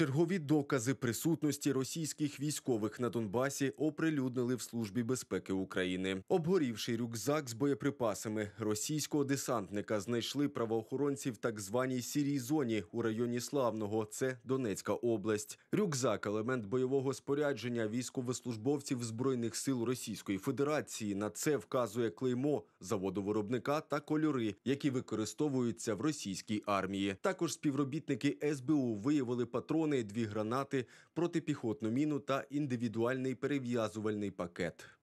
Чергові докази присутності російських військових на Донбасі оприлюднили в службі безпеки України. Обгорівший рюкзак з боєприпасами російського десантника знайшли правоохоронці в так званій сірій зоні у районі Славного. Це Донецька область. Рюкзак елемент бойового спорядження військовослужбовців збройних сил Російської Федерації. На це вказує клеймо заводу-виробника та кольори, які використовуються в російській армії. Також співробітники СБУ виявили патрон патрони, дві гранати, протипіхотну міну та індивідуальний перев'язувальний пакет.